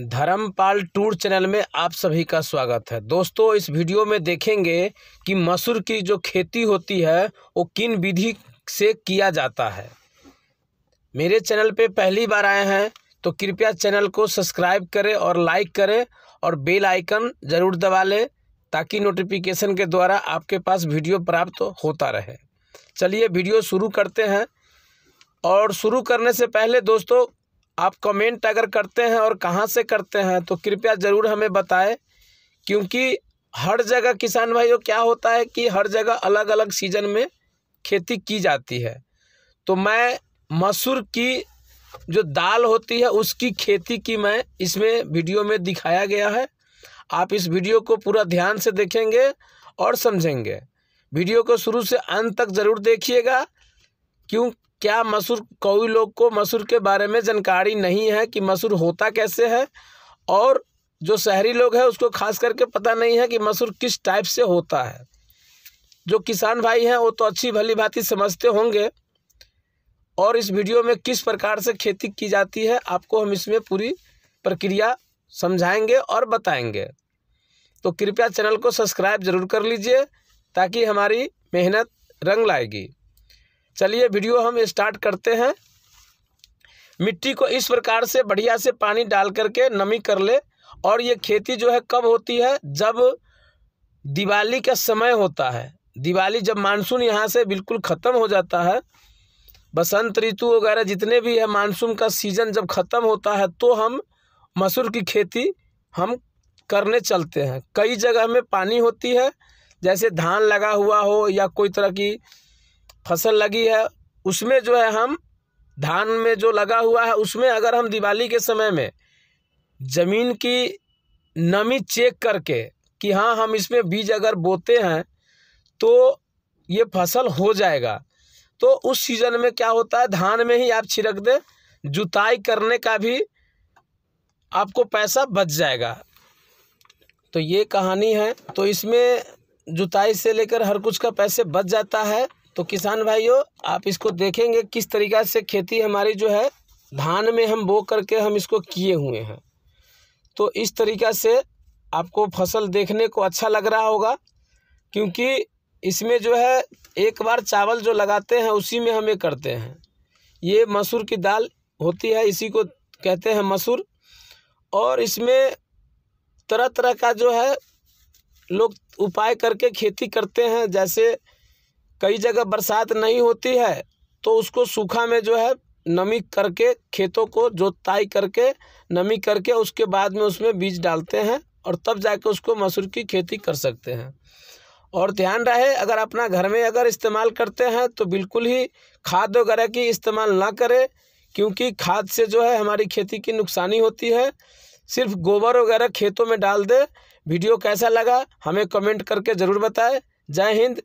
Dharmpal tour channel में आप सभी का स्वागत है दोस्तों इस वीडियो में देखेंगे कि मसूर की जो खेती होती है वो किन विधि से किया जाता है मेरे चैनल पे पहली बार आए हैं तो कृपया चैनल को सब्सक्राइब करें और लाइक करें और बेल आइकन ज़रूर दबा लें ताकि नोटिफिकेशन के द्वारा आपके पास वीडियो प्राप्त होता रहे चलिए वीडियो शुरू करते हैं और शुरू करने से पहले दोस्तों आप कमेंट अगर करते हैं और कहाँ से करते हैं तो कृपया ज़रूर हमें बताएं क्योंकि हर जगह किसान भाइयों क्या होता है कि हर जगह अलग अलग सीज़न में खेती की जाती है तो मैं मसूर की जो दाल होती है उसकी खेती की मैं इसमें वीडियो में दिखाया गया है आप इस वीडियो को पूरा ध्यान से देखेंगे और समझेंगे वीडियो को शुरू से अंत तक ज़रूर देखिएगा क्यों क्या मसूर कई लोग को मसूर के बारे में जानकारी नहीं है कि मसूर होता कैसे है और जो शहरी लोग हैं उसको खास करके पता नहीं है कि मसूर किस टाइप से होता है जो किसान भाई हैं वो तो अच्छी भली भांति समझते होंगे और इस वीडियो में किस प्रकार से खेती की जाती है आपको हम इसमें पूरी प्रक्रिया समझाएंगे और बताएंगे तो कृपया चैनल को सब्सक्राइब ज़रूर कर लीजिए ताकि हमारी मेहनत रंग लाएगी चलिए वीडियो हम स्टार्ट करते हैं मिट्टी को इस प्रकार से बढ़िया से पानी डाल करके नमी कर ले और ये खेती जो है कब होती है जब दिवाली का समय होता है दिवाली जब मानसून यहाँ से बिल्कुल ख़त्म हो जाता है बसंत ऋतु वगैरह जितने भी है मानसून का सीज़न जब ख़त्म होता है तो हम मसूर की खेती हम करने चलते हैं कई जगह में पानी होती है जैसे धान लगा हुआ हो या कोई तरह की फसल लगी है उसमें जो है हम धान में जो लगा हुआ है उसमें अगर हम दिवाली के समय में ज़मीन की नमी चेक करके कि हाँ हम इसमें बीज अगर बोते हैं तो ये फसल हो जाएगा तो उस सीज़न में क्या होता है धान में ही आप छिड़क दें जुताई करने का भी आपको पैसा बच जाएगा तो ये कहानी है तो इसमें जुताई से लेकर हर कुछ का पैसे बच जाता है तो किसान भाइयों आप इसको देखेंगे किस तरीक़ा से खेती हमारी जो है धान में हम बो करके हम इसको किए हुए हैं तो इस तरीक़ा से आपको फसल देखने को अच्छा लग रहा होगा क्योंकि इसमें जो है एक बार चावल जो लगाते हैं उसी में हमें करते हैं ये मसूर की दाल होती है इसी को कहते हैं मसूर और इसमें तरह तरह का जो है लोग उपाय करके खेती करते हैं जैसे कई जगह बरसात नहीं होती है तो उसको सूखा में जो है नमी करके खेतों को जोताई करके नमी करके उसके बाद में उसमें बीज डालते हैं और तब जाके उसको मसूर की खेती कर सकते हैं और ध्यान रहे अगर अपना घर में अगर इस्तेमाल करते हैं तो बिल्कुल ही खाद वगैरह की इस्तेमाल ना करें क्योंकि खाद से जो है हमारी खेती की नुकसानी होती है सिर्फ गोबर वगैरह खेतों में डाल दे वीडियो कैसा लगा हमें कमेंट करके ज़रूर बताएं जय हिंद